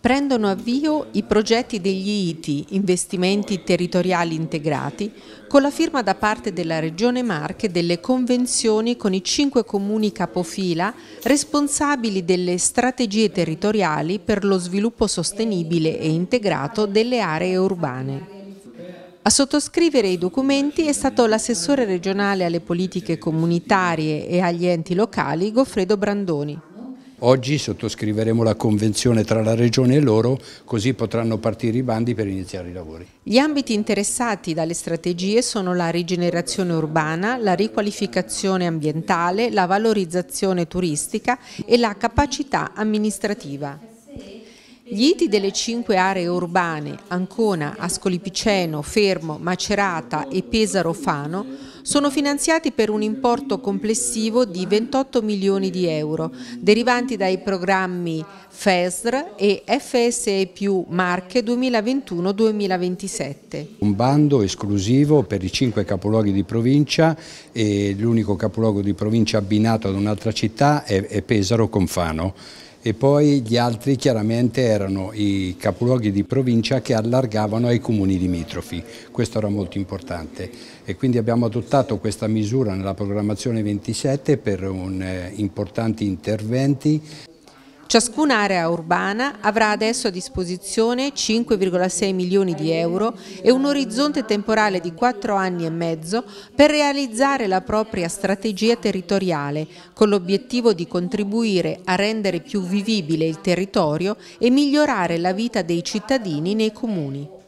Prendono avvio i progetti degli ITI, investimenti territoriali integrati, con la firma da parte della Regione Marche delle convenzioni con i cinque comuni capofila responsabili delle strategie territoriali per lo sviluppo sostenibile e integrato delle aree urbane. A sottoscrivere i documenti è stato l'assessore regionale alle politiche comunitarie e agli enti locali Goffredo Brandoni. Oggi sottoscriveremo la convenzione tra la Regione e loro, così potranno partire i bandi per iniziare i lavori. Gli ambiti interessati dalle strategie sono la rigenerazione urbana, la riqualificazione ambientale, la valorizzazione turistica e la capacità amministrativa. Gli iti delle cinque aree urbane, Ancona, Ascoli Piceno, Fermo, Macerata e Pesaro Fano, sono finanziati per un importo complessivo di 28 milioni di euro, derivanti dai programmi FESR e FSE più Marche 2021-2027. Un bando esclusivo per i cinque capoluoghi di provincia e l'unico capoluogo di provincia abbinato ad un'altra città è Pesaro con Fano e poi gli altri chiaramente erano i capoluoghi di provincia che allargavano ai comuni limitrofi, questo era molto importante e quindi abbiamo adottato questa misura nella programmazione 27 per un, eh, importanti interventi Ciascuna area urbana avrà adesso a disposizione 5,6 milioni di euro e un orizzonte temporale di 4 anni e mezzo per realizzare la propria strategia territoriale con l'obiettivo di contribuire a rendere più vivibile il territorio e migliorare la vita dei cittadini nei comuni.